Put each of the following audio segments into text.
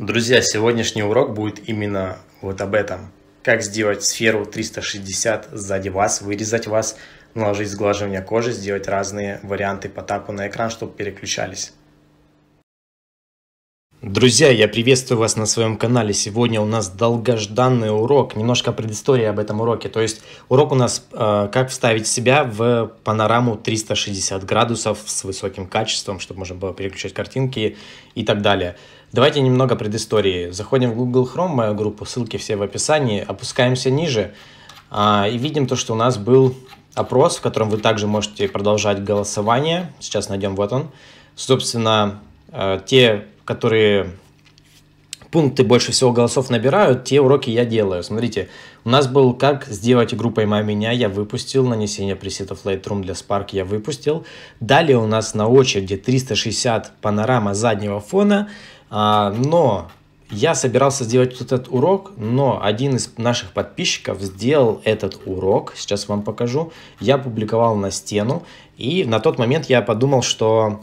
Друзья, сегодняшний урок будет именно вот об этом. Как сделать сферу 360 сзади вас, вырезать вас, наложить сглаживание кожи, сделать разные варианты по тапу на экран, чтобы переключались. Друзья, я приветствую вас на своем канале. Сегодня у нас долгожданный урок, немножко предыстория об этом уроке. То есть урок у нас э, как вставить себя в панораму 360 градусов с высоким качеством, чтобы можно было переключать картинки и так далее. Давайте немного предыстории. Заходим в Google Chrome, мою группу, ссылки все в описании, опускаемся ниже а, и видим то, что у нас был опрос, в котором вы также можете продолжать голосование. Сейчас найдем, вот он. Собственно, э, те, которые пункты больше всего голосов набирают, те уроки я делаю. Смотрите, у нас был «Как сделать игру «Поймай меня» я выпустил, «Нанесение пресетов Lightroom для Spark» я выпустил. Далее у нас на очереди 360 панорама заднего фона, а, но я собирался сделать этот урок, но один из наших подписчиков сделал этот урок, сейчас вам покажу. Я публиковал на стену, и на тот момент я подумал, что,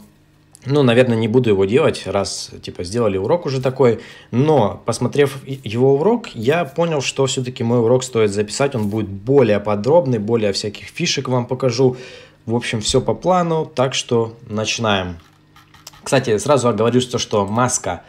ну, наверное, не буду его делать, раз, типа, сделали урок уже такой. Но, посмотрев его урок, я понял, что все-таки мой урок стоит записать, он будет более подробный, более всяких фишек вам покажу. В общем, все по плану, так что начинаем. Кстати, сразу оговорюсь, что маска,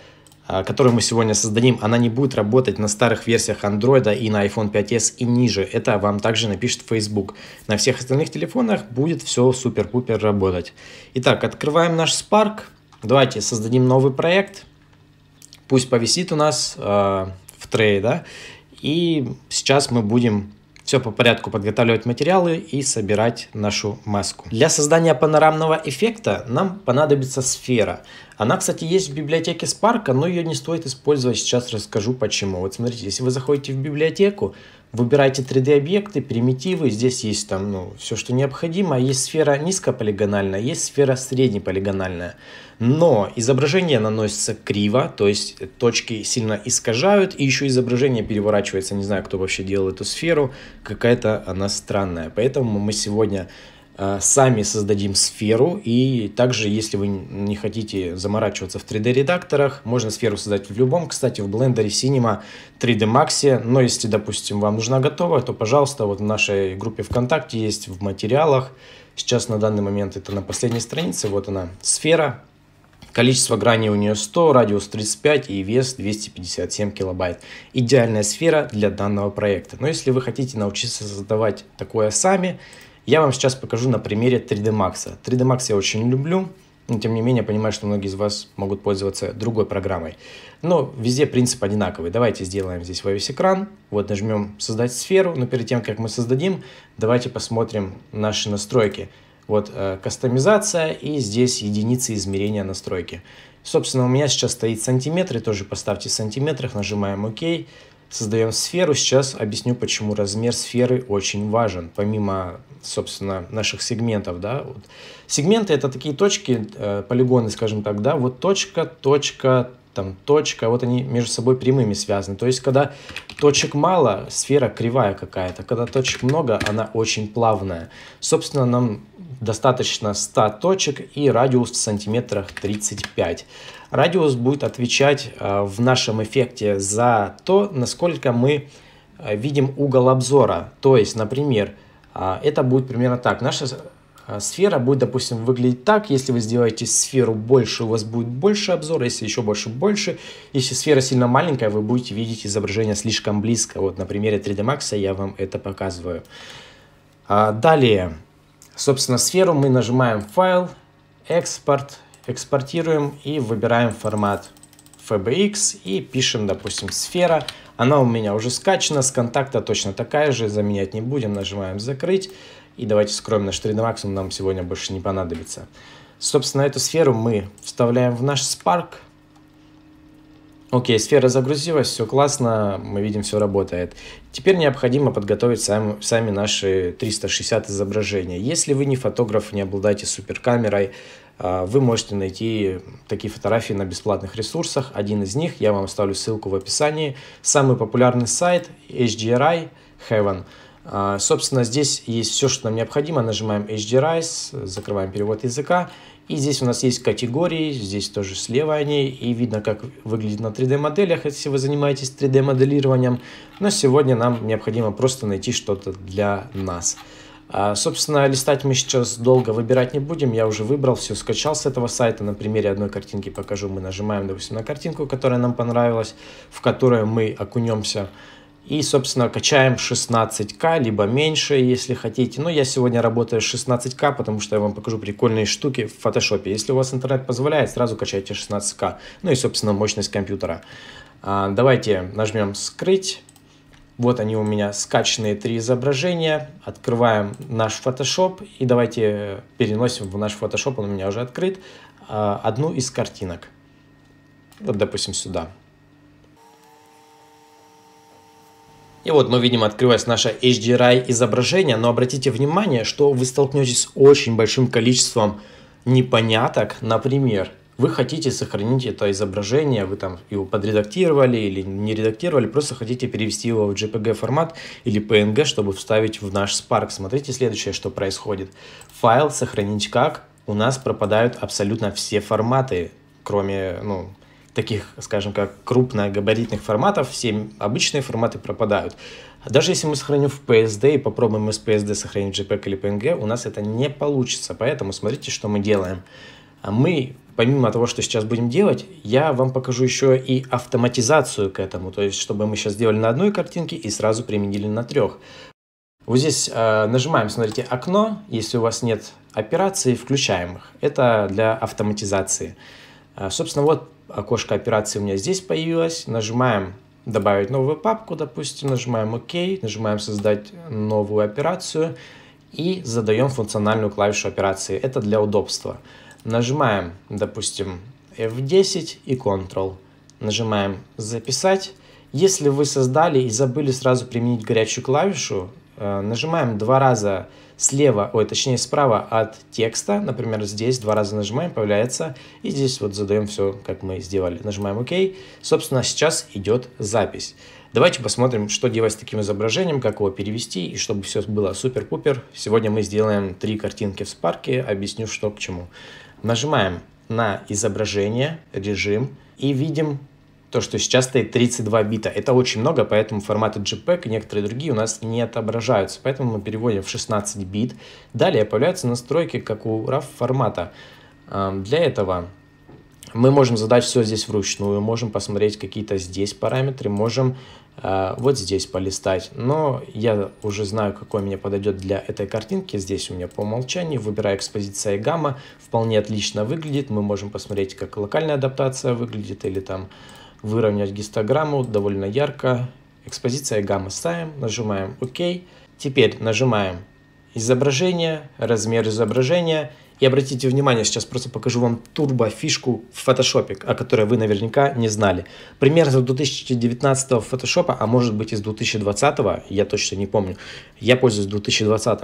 э, которую мы сегодня создадим, она не будет работать на старых версиях Android и на iPhone 5s и ниже. Это вам также напишет Facebook. На всех остальных телефонах будет все супер-пупер работать. Итак, открываем наш Spark. Давайте создадим новый проект. Пусть повисит у нас э, в трее, да. И сейчас мы будем все по порядку подготавливать материалы и собирать нашу маску. Для создания панорамного эффекта нам понадобится сфера. Она, кстати, есть в библиотеке Spark, но ее не стоит использовать. Сейчас расскажу почему. Вот смотрите, если вы заходите в библиотеку, Выбирайте 3D-объекты, примитивы, здесь есть там ну, все, что необходимо. А есть сфера низкополигональная, есть сфера среднеполигональная. Но изображение наносится криво, то есть точки сильно искажают, и еще изображение переворачивается, не знаю, кто вообще делал эту сферу, какая-то она странная. Поэтому мы сегодня Э, сами создадим сферу. И также, если вы не хотите заморачиваться в 3D-редакторах, можно сферу создать в любом, кстати, в Blender, Cinema, 3D Max. Но если, допустим, вам нужна готовая, то, пожалуйста, вот в нашей группе ВКонтакте есть в материалах. Сейчас на данный момент это на последней странице. Вот она, сфера. Количество граней у нее 100, радиус 35 и вес 257 килобайт. Идеальная сфера для данного проекта. Но если вы хотите научиться создавать такое сами, я вам сейчас покажу на примере 3D Max. 3D Max я очень люблю, но тем не менее понимаю, что многие из вас могут пользоваться другой программой. Но везде принцип одинаковый. Давайте сделаем здесь весь экран. Вот нажмем «Создать сферу», но перед тем, как мы создадим, давайте посмотрим наши настройки. Вот э, кастомизация и здесь единицы измерения настройки. Собственно, у меня сейчас стоит сантиметры, тоже поставьте в сантиметрах, нажимаем «Ок» создаем сферу. Сейчас объясню, почему размер сферы очень важен, помимо, собственно, наших сегментов. Да? Вот. Сегменты — это такие точки, э, полигоны, скажем так, да, вот точка, точка, там точка, вот они между собой прямыми связаны. То есть, когда точек мало, сфера кривая какая-то, когда точек много, она очень плавная. Собственно, нам достаточно 100 точек и радиус в сантиметрах 35. Радиус будет отвечать э, в нашем эффекте за то, насколько мы э, видим угол обзора. То есть, например, э, это будет примерно так. Наша сфера будет, допустим, выглядеть так. Если вы сделаете сферу больше, у вас будет больше обзора. Если еще больше, больше. Если сфера сильно маленькая, вы будете видеть изображение слишком близко. Вот на примере 3D Max я вам это показываю. А, далее, собственно, сферу мы нажимаем «Файл», «Экспорт», экспортируем и выбираем формат FBX и пишем, допустим, сфера. Она у меня уже скачана, с контакта точно такая же, заменять не будем, нажимаем «Закрыть». И давайте скроем наш 3D Max, он нам сегодня больше не понадобится. Собственно, эту сферу мы вставляем в наш Spark. Окей, сфера загрузилась, все классно, мы видим, все работает. Теперь необходимо подготовить сами, сами наши 360 изображения. Если вы не фотограф, не обладаете суперкамерой, а, вы можете найти такие фотографии на бесплатных ресурсах. Один из них, я вам оставлю ссылку в описании. Самый популярный сайт HDRI Heaven. А, собственно, здесь есть все, что нам необходимо. Нажимаем HDRI, закрываем перевод языка. И здесь у нас есть категории, здесь тоже слева они, и видно, как выглядит на 3D-моделях, если вы занимаетесь 3D-моделированием. Но сегодня нам необходимо просто найти что-то для нас. А, собственно, листать мы сейчас долго выбирать не будем, я уже выбрал, все скачал с этого сайта, на примере одной картинки покажу, мы нажимаем, допустим, на картинку, которая нам понравилась, в которую мы окунемся, и, собственно, качаем 16К, либо меньше, если хотите. Но я сегодня работаю 16К, потому что я вам покажу прикольные штуки в фотошопе. Если у вас интернет позволяет, сразу качайте 16К. Ну и, собственно, мощность компьютера. А, давайте нажмем «Скрыть». Вот они у меня скачанные три изображения. Открываем наш Photoshop и давайте э, переносим в наш Photoshop, он у меня уже открыт, э, одну из картинок. Вот, допустим, сюда. И вот мы видим, открывается наше HDRI изображение, но обратите внимание, что вы столкнетесь с очень большим количеством непоняток. Например, вы хотите сохранить это изображение, вы там его подредактировали или не редактировали, просто хотите перевести его в JPG формат или PNG, чтобы вставить в наш Spark. Смотрите следующее, что происходит. Файл сохранить как? У нас пропадают абсолютно все форматы, кроме, ну, таких, скажем, как крупногабаритных форматов, все обычные форматы пропадают. Даже если мы сохраним в PSD и попробуем из PSD сохранить JPEG или PNG, у нас это не получится, поэтому смотрите, что мы делаем. А мы, помимо того, что сейчас будем делать, я вам покажу еще и автоматизацию к этому. То есть, чтобы мы сейчас сделали на одной картинке и сразу применили на трех. Вот здесь э, нажимаем, смотрите, окно. Если у вас нет операций, включаем их. Это для автоматизации. Э, собственно, вот окошко операции у меня здесь появилось. Нажимаем добавить новую папку, допустим, нажимаем ОК, нажимаем создать новую операцию и задаем функциональную клавишу операции. Это для удобства. Нажимаем, допустим, F10 и Ctrl. Нажимаем «Записать». Если вы создали и забыли сразу применить горячую клавишу, э, нажимаем два раза слева, ой, точнее справа от текста, например, здесь два раза нажимаем, появляется, и здесь вот задаем все, как мы сделали. Нажимаем ОК. Собственно, сейчас идет запись. Давайте посмотрим, что делать с таким изображением, как его перевести, и чтобы все было супер-пупер. Сегодня мы сделаем три картинки в спарке, объясню, что к чему. Нажимаем на изображение, режим и видим то, что сейчас стоит 32 бита. Это очень много, поэтому форматы JPEG и некоторые другие у нас не отображаются. Поэтому мы переводим в 16 бит. Далее появляются настройки, как у RAW формата. Для этого мы можем задать все здесь вручную, можем посмотреть какие-то здесь параметры, можем а, вот здесь полистать. Но я уже знаю, какой мне подойдет для этой картинки. Здесь у меня по умолчанию. Выбираю экспозиция гамма. Вполне отлично выглядит. Мы можем посмотреть, как локальная адаптация выглядит. Или там выровнять гистограмму довольно ярко. Экспозиция гамма ставим. Нажимаем ОК. Теперь нажимаем изображение, размер изображения – и обратите внимание, сейчас просто покажу вам турбо-фишку в фотошопе, о которой вы наверняка не знали. Пример из 2019 фотошопа, а может быть из 2020, я точно не помню. Я пользуюсь 2020.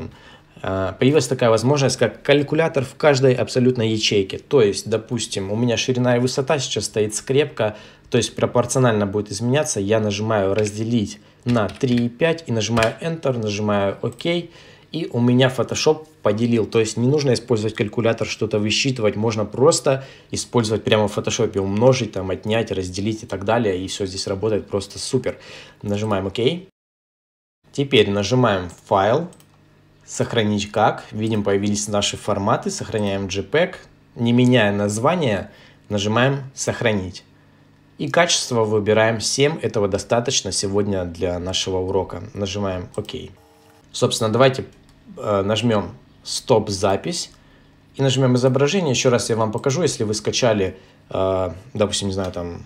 А, появилась такая возможность, как калькулятор в каждой абсолютной ячейке. То есть, допустим, у меня ширина и высота сейчас стоит скрепка, то есть пропорционально будет изменяться. Я нажимаю «Разделить» на 3,5 и нажимаю Enter, нажимаю «Ок». OK и у меня Photoshop поделил. То есть не нужно использовать калькулятор, что-то высчитывать. Можно просто использовать прямо в Photoshop, умножить, там, отнять, разделить и так далее. И все здесь работает просто супер. Нажимаем ОК. Теперь нажимаем «Файл», «Сохранить как». Видим, появились наши форматы. Сохраняем JPEG. Не меняя название, нажимаем «Сохранить». И качество выбираем 7, этого достаточно сегодня для нашего урока. Нажимаем ОК. Собственно, давайте Э, нажмем «Стоп запись» и нажмем «Изображение». Еще раз я вам покажу, если вы скачали, э, допустим, не знаю, там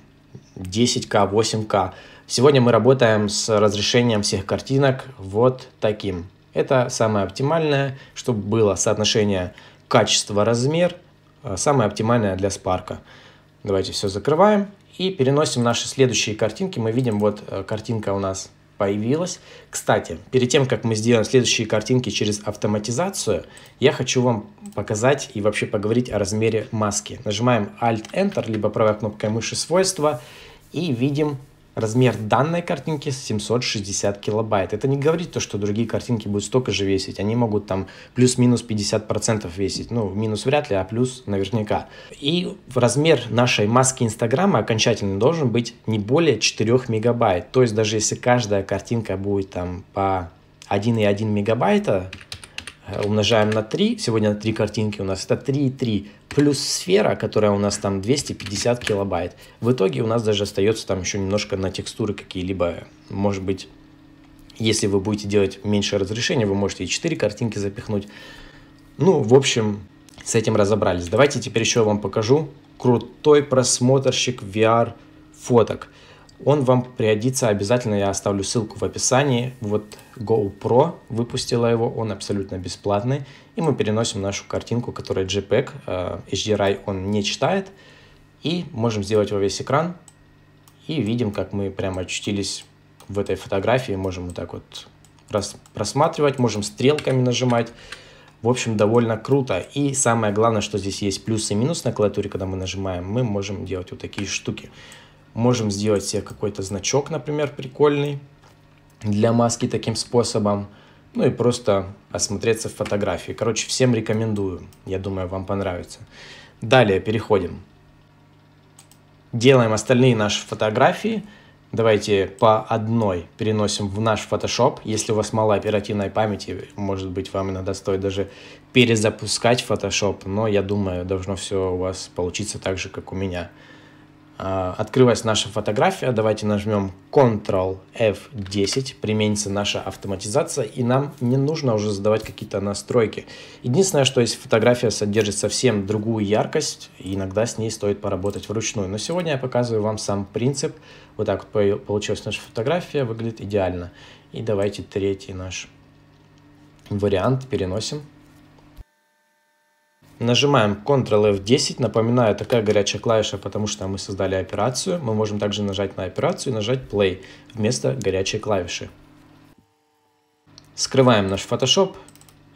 10К, 8К. Сегодня мы работаем с разрешением всех картинок вот таким. Это самое оптимальное, чтобы было соотношение качество-размер, э, самое оптимальное для спарка. Давайте все закрываем и переносим наши следующие картинки. Мы видим, вот картинка у нас появилось. Кстати, перед тем, как мы сделаем следующие картинки через автоматизацию, я хочу вам показать и вообще поговорить о размере маски. Нажимаем Alt-Enter, либо правой кнопкой мыши «Свойства», и видим Размер данной картинки 760 килобайт. Это не говорит то, что другие картинки будут столько же весить. Они могут там плюс-минус 50% весить. Ну, минус вряд ли, а плюс наверняка. И размер нашей маски Инстаграма окончательно должен быть не более 4 мегабайт. То есть даже если каждая картинка будет там по 1,1 мегабайта, Э, умножаем на 3. Сегодня на 3 картинки у нас это 3 и 3 плюс сфера, которая у нас там 250 килобайт. В итоге у нас даже остается там еще немножко на текстуры какие-либо, может быть, если вы будете делать меньшее разрешение вы можете и 4 картинки запихнуть. Ну, в общем, с этим разобрались. Давайте теперь еще вам покажу крутой просмотрщик VR фоток он вам пригодится обязательно, я оставлю ссылку в описании. Вот GoPro выпустила его, он абсолютно бесплатный. И мы переносим нашу картинку, которая JPEG, э, HDRI он не читает. И можем сделать во весь экран. И видим, как мы прямо очутились в этой фотографии. Можем вот так вот просматривать, можем стрелками нажимать. В общем, довольно круто. И самое главное, что здесь есть плюс и минус на клавиатуре, когда мы нажимаем, мы можем делать вот такие штуки. Можем сделать себе какой-то значок, например, прикольный для маски таким способом. Ну и просто осмотреться в фотографии. Короче, всем рекомендую. Я думаю, вам понравится. Далее переходим. Делаем остальные наши фотографии. Давайте по одной переносим в наш Photoshop. Если у вас мало оперативной памяти, может быть, вам иногда стоит даже перезапускать Photoshop, но я думаю, должно все у вас получиться так же, как у меня. А, Открылась наша фотография. Давайте нажмем Ctrl F10. Применится наша автоматизация. И нам не нужно уже задавать какие-то настройки. Единственное, что если фотография содержит совсем другую яркость, иногда с ней стоит поработать вручную. Но сегодня я показываю вам сам принцип. Вот так вот получилась наша фотография. Выглядит идеально. И давайте третий наш вариант переносим. Нажимаем Ctrl F10. Напоминаю, такая горячая клавиша, потому что мы создали операцию. Мы можем также нажать на операцию и нажать Play вместо горячей клавиши. Скрываем наш Photoshop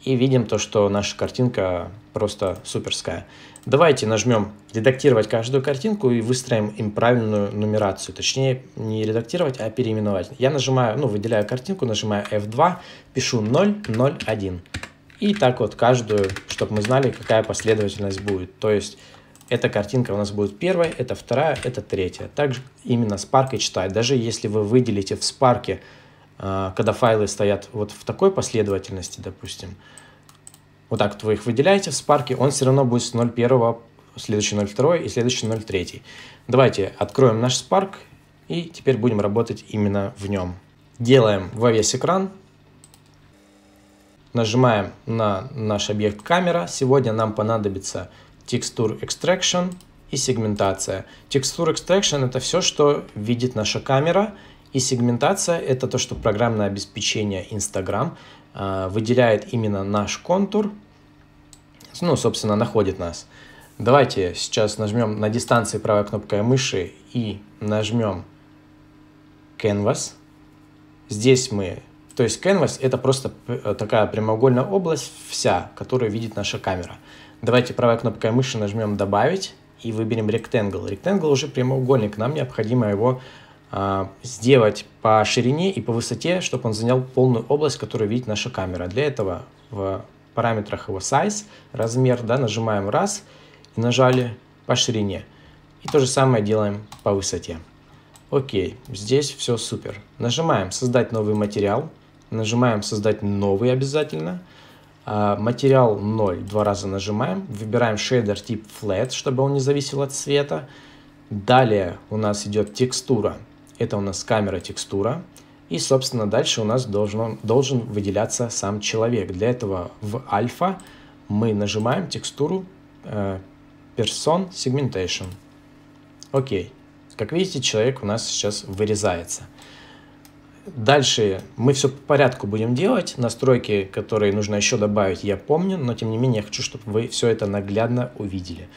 и видим то, что наша картинка просто суперская. Давайте нажмем «Редактировать каждую картинку» и выстроим им правильную нумерацию. Точнее, не редактировать, а переименовать. Я нажимаю, ну, выделяю картинку, нажимаю F2, пишу 001. И так вот каждую, чтобы мы знали, какая последовательность будет. То есть эта картинка у нас будет первая, это вторая, это третья. Также именно Spark и читать. Даже если вы выделите в Spark, а, когда файлы стоят вот в такой последовательности, допустим, вот так вот вы их выделяете в Spark, он все равно будет с 0.1, следующий 0.2 и следующий 0.3. Давайте откроем наш Spark и теперь будем работать именно в нем. Делаем во весь экран Нажимаем на наш объект камера. Сегодня нам понадобится текстур extraction и сегментация. Текстур extraction это все, что видит наша камера. И сегментация это то, что программное обеспечение Instagram э, а, выделяет именно наш контур. Ну, собственно, находит нас. Давайте сейчас нажмем на дистанции правой кнопкой мыши и нажмем Canvas. Здесь мы то есть canvas — это просто э, такая прямоугольная область вся, которую видит наша камера. Давайте правой кнопкой мыши нажмем «Добавить» и выберем Rectangle. Rectangle уже прямоугольник, нам необходимо его а, сделать по ширине и по высоте, чтобы он занял полную область, которую видит наша камера. Для этого в параметрах его size, размер, да, нажимаем раз и нажали по ширине. И то же самое делаем по высоте. Окей, здесь все супер. Нажимаем «Создать новый материал» нажимаем «Создать новый» обязательно. А, материал 0, два раза нажимаем. Выбираем шейдер тип Flat, чтобы он не зависел от цвета. Далее у нас идет текстура. Это у нас камера текстура. И, собственно, дальше у нас должен, должен выделяться сам человек. Для этого в альфа мы нажимаем текстуру э, Person Segmentation. Окей. Как видите, человек у нас сейчас вырезается. Дальше мы все по порядку будем делать. Настройки, которые нужно еще добавить, я помню, но тем не менее я хочу, чтобы вы все это наглядно увидели.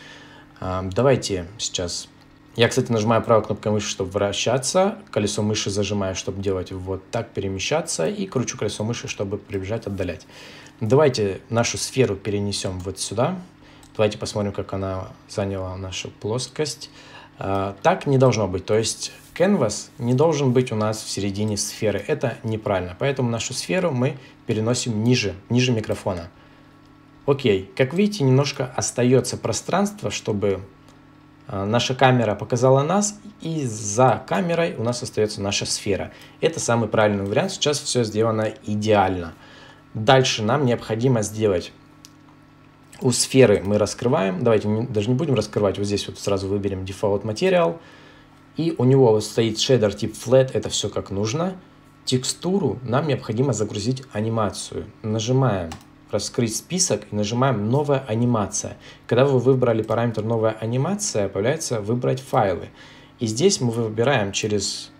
А, давайте сейчас... Я, кстати, нажимаю правой кнопкой мыши, чтобы вращаться, колесо мыши зажимаю, чтобы делать вот так, перемещаться, и кручу колесо мыши, чтобы приближать, отдалять. Давайте нашу сферу перенесем вот сюда. Давайте посмотрим, как она заняла нашу плоскость. А, так не должно быть, то есть Canvas не должен быть у нас в середине сферы. Это неправильно. Поэтому нашу сферу мы переносим ниже, ниже микрофона. Окей. Как видите, немножко остается пространство, чтобы а, наша камера показала нас, и за камерой у нас остается наша сфера. Это самый правильный вариант. Сейчас все сделано идеально. Дальше нам необходимо сделать у сферы мы раскрываем. Давайте даже не будем раскрывать. Вот здесь вот сразу выберем Default Material. И у него стоит шейдер тип Flat, это все как нужно. Текстуру нам необходимо загрузить анимацию. Нажимаем раскрыть список и нажимаем «Новая анимация». Когда вы выбрали параметр «Новая анимация», появляется «Выбрать файлы». И здесь мы выбираем через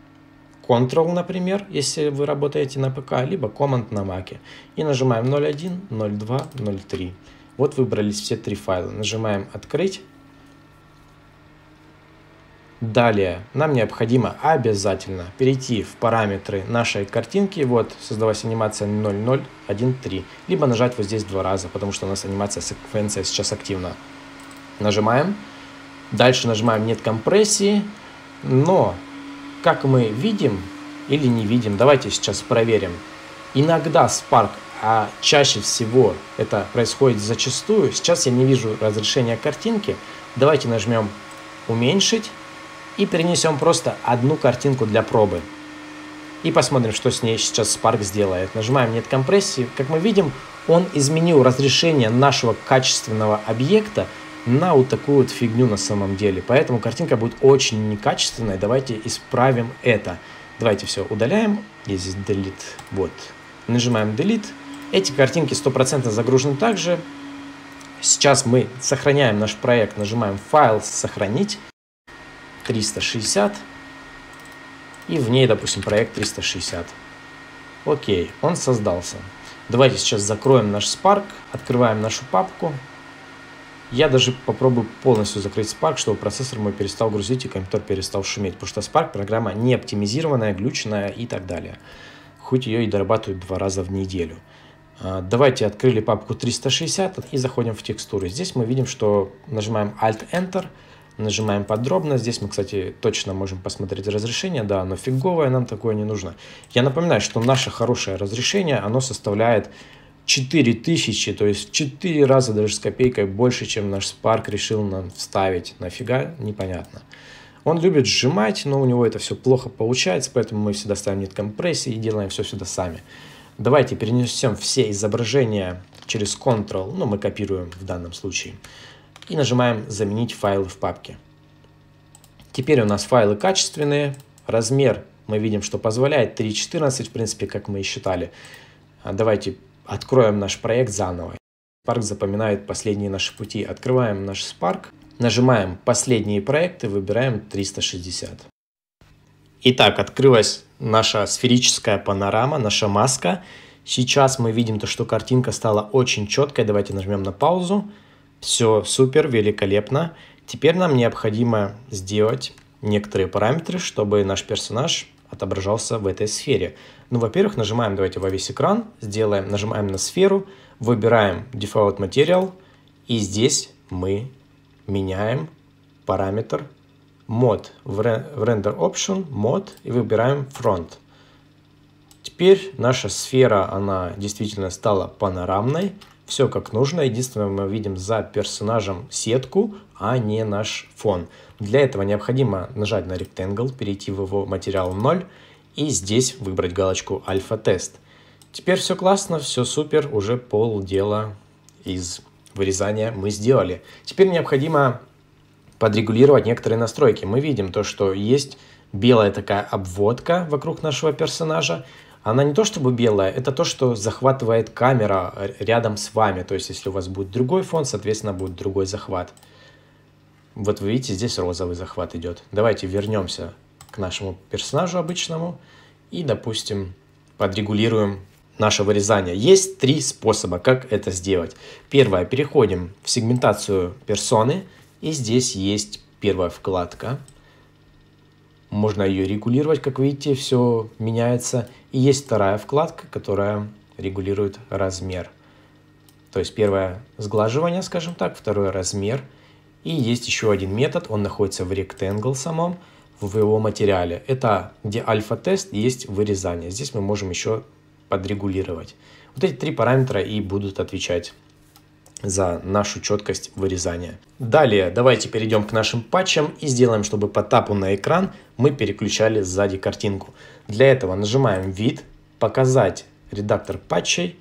Ctrl, например, если вы работаете на ПК, либо Command на Маке. И нажимаем 01, 02, 03. Вот выбрались все три файла. Нажимаем «Открыть». Далее нам необходимо обязательно перейти в параметры нашей картинки, вот создалась анимация 0013, либо нажать вот здесь два раза, потому что у нас анимация секвенция сейчас активна. Нажимаем, дальше нажимаем нет компрессии, но как мы видим или не видим, давайте сейчас проверим. Иногда Spark, а чаще всего это происходит зачастую, сейчас я не вижу разрешения картинки, давайте нажмем уменьшить и перенесем просто одну картинку для пробы. И посмотрим, что с ней сейчас Spark сделает. Нажимаем «Нет компрессии». Как мы видим, он изменил разрешение нашего качественного объекта на вот такую вот фигню на самом деле. Поэтому картинка будет очень некачественная. Давайте исправим это. Давайте все удаляем. Я здесь Delete. Вот. Нажимаем Delete. Эти картинки стопроцентно загружены также. Сейчас мы сохраняем наш проект, нажимаем «Файл», «Сохранить». 360 и в ней, допустим, проект 360. Окей, он создался. Давайте сейчас закроем наш Spark, открываем нашу папку. Я даже попробую полностью закрыть Spark, чтобы процессор мой перестал грузить и компьютер перестал шуметь, потому что Spark программа не оптимизированная, глюченная и так далее. Хоть ее и дорабатывают два раза в неделю. А, давайте открыли папку 360 и заходим в текстуры. Здесь мы видим, что нажимаем Alt-Enter – нажимаем подробно. Здесь мы, кстати, точно можем посмотреть разрешение, да, оно фиговое, нам такое не нужно. Я напоминаю, что наше хорошее разрешение, оно составляет 4000, то есть 4 раза даже с копейкой больше, чем наш Spark решил нам вставить. Нафига? Непонятно. Он любит сжимать, но у него это все плохо получается, поэтому мы всегда ставим нет компрессии и делаем все сюда сами. Давайте перенесем все изображения через Ctrl, ну мы копируем в данном случае, и нажимаем «Заменить файлы в папке». Теперь у нас файлы качественные, размер мы видим, что позволяет 3.14, в принципе, как мы и считали. А давайте откроем наш проект заново. Spark запоминает последние наши пути. Открываем наш Spark, нажимаем «Последние проекты», выбираем 360. Итак, открылась наша сферическая панорама, наша маска. Сейчас мы видим то, что картинка стала очень четкой. Давайте нажмем на паузу. Все супер, великолепно. Теперь нам необходимо сделать некоторые параметры, чтобы наш персонаж отображался в этой сфере. Ну, во-первых, нажимаем, давайте во весь экран, сделаем, нажимаем на сферу, выбираем Default Material, и здесь мы меняем параметр mod в Render Option, mod и выбираем Front. Теперь наша сфера, она действительно стала панорамной, все как нужно. Единственное, мы видим за персонажем сетку, а не наш фон. Для этого необходимо нажать на Rectangle, перейти в его материал 0 и здесь выбрать галочку Альфа-тест. Теперь все классно, все супер, уже полдела из вырезания мы сделали. Теперь необходимо подрегулировать некоторые настройки. Мы видим то, что есть белая такая обводка вокруг нашего персонажа, она не то чтобы белая, это то, что захватывает камера рядом с вами. То есть, если у вас будет другой фон, соответственно, будет другой захват. Вот вы видите, здесь розовый захват идет. Давайте вернемся к нашему персонажу обычному и, допустим, подрегулируем наше вырезание. Есть три способа, как это сделать. Первое, переходим в сегментацию персоны, и здесь есть первая вкладка. Можно ее регулировать, как видите, все меняется. И есть вторая вкладка, которая регулирует размер. То есть первое сглаживание, скажем так, второе размер. И есть еще один метод, он находится в Rectangle самом, в его материале. Это где альфа-тест есть вырезание. Здесь мы можем еще подрегулировать. Вот эти три параметра и будут отвечать за нашу четкость вырезания. Далее давайте перейдем к нашим патчам и сделаем, чтобы по тапу на экран мы переключали сзади картинку. Для этого нажимаем «Вид», «Показать редактор патчей».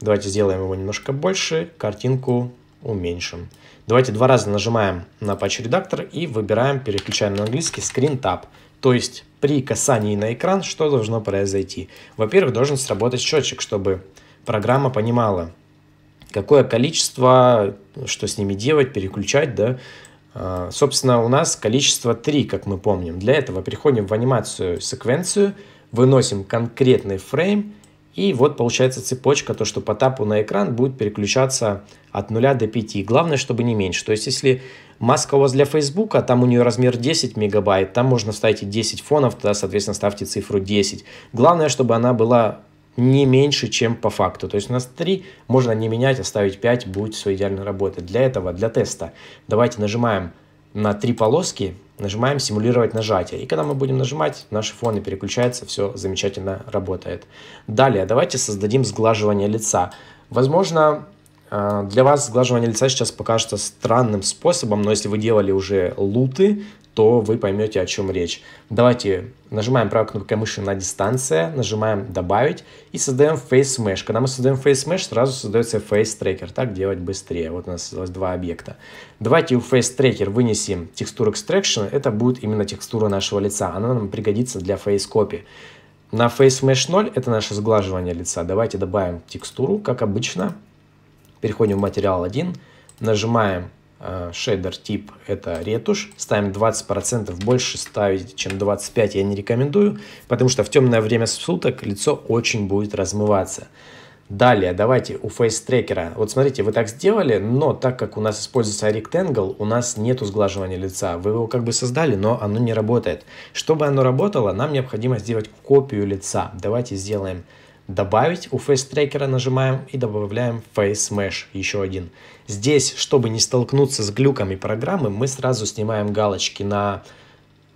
Давайте сделаем его немножко больше, картинку уменьшим. Давайте два раза нажимаем на патч редактор и выбираем, переключаем на английский Screen Tap, То есть при касании на экран что должно произойти? Во-первых, должен сработать счетчик, чтобы программа понимала, какое количество, что с ними делать, переключать, да. А, собственно, у нас количество 3, как мы помним. Для этого переходим в анимацию секвенцию, выносим конкретный фрейм, и вот получается цепочка, то, что по тапу на экран будет переключаться от 0 до 5. главное, чтобы не меньше. То есть, если маска у вас для Facebook, а там у нее размер 10 мегабайт, там можно вставить и 10 фонов, тогда, соответственно, ставьте цифру 10. Главное, чтобы она была не меньше, чем по факту. То есть у нас 3 можно не менять, оставить а 5, будет все идеально работать. Для этого, для теста, давайте нажимаем на три полоски, нажимаем «Симулировать нажатие». И когда мы будем нажимать, наши фоны переключаются, все замечательно работает. Далее, давайте создадим сглаживание лица. Возможно, э, для вас сглаживание лица сейчас покажется странным способом, но если вы делали уже луты, то вы поймете, о чем речь. Давайте нажимаем правой кнопкой мыши на дистанция, нажимаем «Добавить» и создаем Face Mesh. Когда мы создаем Face Mesh, сразу создается Face Tracker. Так делать быстрее. Вот у нас создалось два объекта. Давайте у Face Tracker вынесем текстуру Extraction. Это будет именно текстура нашего лица. Она нам пригодится для Face Copy. На Face Mesh 0 это наше сглаживание лица. Давайте добавим текстуру, как обычно. Переходим в материал 1, нажимаем Э, шейдер тип это ретушь. Ставим 20%, больше ставить, чем 25% я не рекомендую, потому что в темное время суток лицо очень будет размываться. Далее, давайте у фейс-трекера. Вот смотрите, вы так сделали, но так как у нас используется rectangle, у нас нет сглаживания лица. Вы его как бы создали, но оно не работает. Чтобы оно работало, нам необходимо сделать копию лица. Давайте сделаем добавить. У фейс-трекера нажимаем и добавляем face mesh, еще один. Здесь, чтобы не столкнуться с глюками программы, мы сразу снимаем галочки на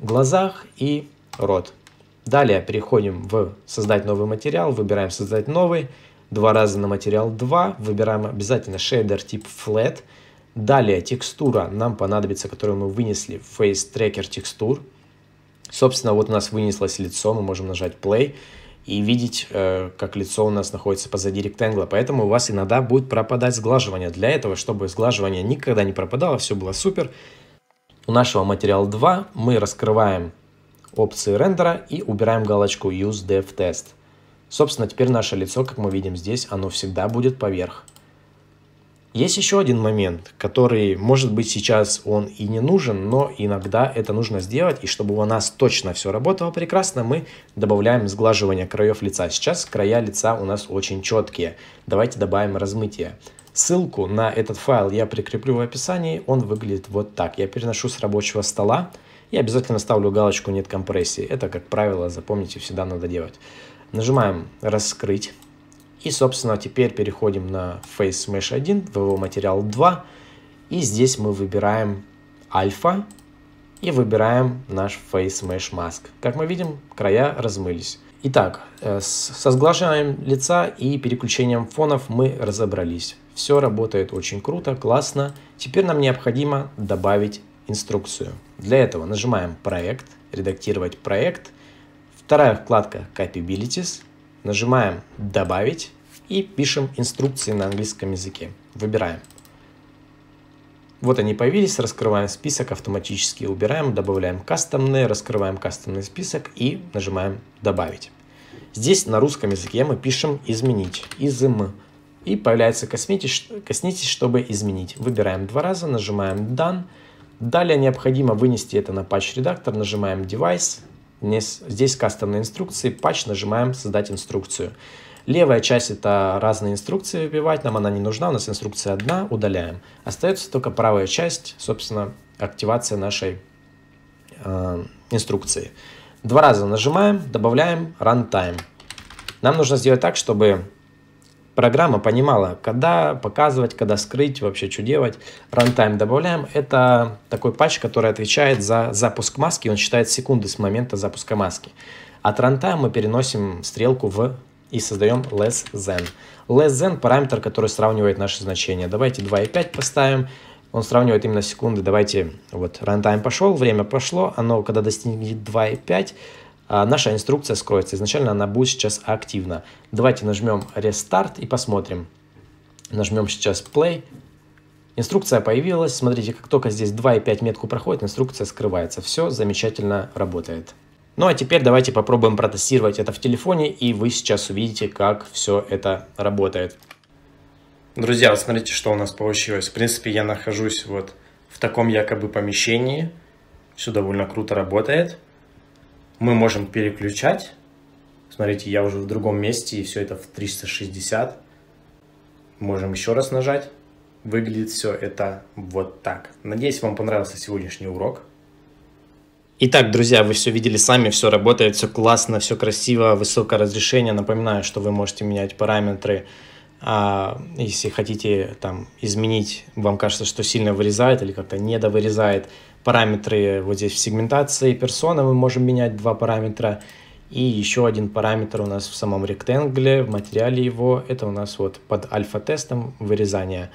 глазах и рот. Далее переходим в «Создать новый материал», выбираем «Создать новый», два раза на материал 2, выбираем обязательно шейдер тип Flat, далее текстура нам понадобится, которую мы вынесли в Face Tracker текстур. Собственно, вот у нас вынеслось лицо, мы можем нажать Play, и видеть, э, как лицо у нас находится позади ректенгла, Поэтому у вас иногда будет пропадать сглаживание. Для этого, чтобы сглаживание никогда не пропадало, все было супер. У нашего материала 2 мы раскрываем опции рендера и убираем галочку Use Dev Test. Собственно, теперь наше лицо, как мы видим здесь, оно всегда будет поверх. Есть еще один момент, который, может быть, сейчас он и не нужен, но иногда это нужно сделать, и чтобы у нас точно все работало прекрасно, мы добавляем сглаживание краев лица. Сейчас края лица у нас очень четкие. Давайте добавим размытие. Ссылку на этот файл я прикреплю в описании, он выглядит вот так. Я переношу с рабочего стола, и обязательно ставлю галочку «нет компрессии». Это, как правило, запомните, всегда надо делать. Нажимаем «Раскрыть». И, собственно, теперь переходим на Face Mesh 1, в его материал 2. И здесь мы выбираем альфа и выбираем наш Face Mesh Mask. Как мы видим, края размылись. Итак, э, со сглаживанием лица и переключением фонов мы разобрались. Все работает очень круто, классно. Теперь нам необходимо добавить инструкцию. Для этого нажимаем «Проект», «Редактировать проект», вторая вкладка «Capabilities», нажимаем «Добавить», и пишем инструкции на английском языке. Выбираем. Вот они появились, раскрываем список автоматически, убираем, добавляем кастомные, раскрываем кастомный список и нажимаем «Добавить». Здесь на русском языке мы пишем «Изменить», «Изм», и появляется коснитесь, коснитесь, чтобы изменить. Выбираем два раза, нажимаем «Done». Далее необходимо вынести это на патч-редактор, нажимаем «Device», здесь кастомные инструкции, патч, нажимаем «Создать инструкцию». Левая часть это разные инструкции выбивать, нам она не нужна, у нас инструкция одна, удаляем. Остается только правая часть, собственно, активация нашей э, инструкции. Два раза нажимаем, добавляем runtime. Нам нужно сделать так, чтобы программа понимала, когда показывать, когда скрыть, вообще что делать. Runtime добавляем. Это такой патч, который отвечает за запуск маски. Он считает секунды с момента запуска маски. От runtime мы переносим стрелку в и создаем less than. Less than параметр, который сравнивает наши значения. Давайте 2,5 поставим. Он сравнивает именно секунды. Давайте, вот, runtime пошел, время пошло Оно, когда достигнет 2,5, а, наша инструкция скроется. Изначально она будет сейчас активна. Давайте нажмем restart и посмотрим. Нажмем сейчас play. Инструкция появилась. Смотрите, как только здесь 2,5 метку проходит, инструкция скрывается. Все замечательно работает. Ну а теперь давайте попробуем протестировать это в телефоне, и вы сейчас увидите, как все это работает. Друзья, вот смотрите, что у нас получилось. В принципе, я нахожусь вот в таком якобы помещении. Все довольно круто работает. Мы можем переключать. Смотрите, я уже в другом месте, и все это в 360. Можем еще раз нажать. Выглядит все это вот так. Надеюсь, вам понравился сегодняшний урок. Итак, друзья, вы все видели сами, все работает, все классно, все красиво, высокое разрешение. Напоминаю, что вы можете менять параметры, а, если хотите там изменить, вам кажется, что сильно вырезает или как-то недовырезает. Параметры вот здесь в сегментации персона мы можем менять два параметра. И еще один параметр у нас в самом ректенгле, в материале его, это у нас вот под альфа-тестом вырезание.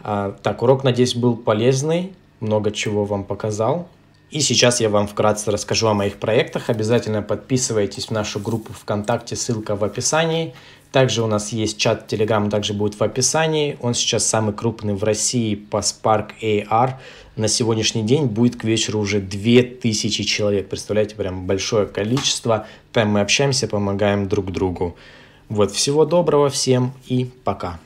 А, так, урок, надеюсь, был полезный, много чего вам показал. И сейчас я вам вкратце расскажу о моих проектах. Обязательно подписывайтесь в нашу группу ВКонтакте, ссылка в описании. Также у нас есть чат Telegram, также будет в описании. Он сейчас самый крупный в России по Spark AR. На сегодняшний день будет к вечеру уже 2000 человек. Представляете, прям большое количество. Там мы общаемся, помогаем друг другу. Вот, всего доброго всем и пока.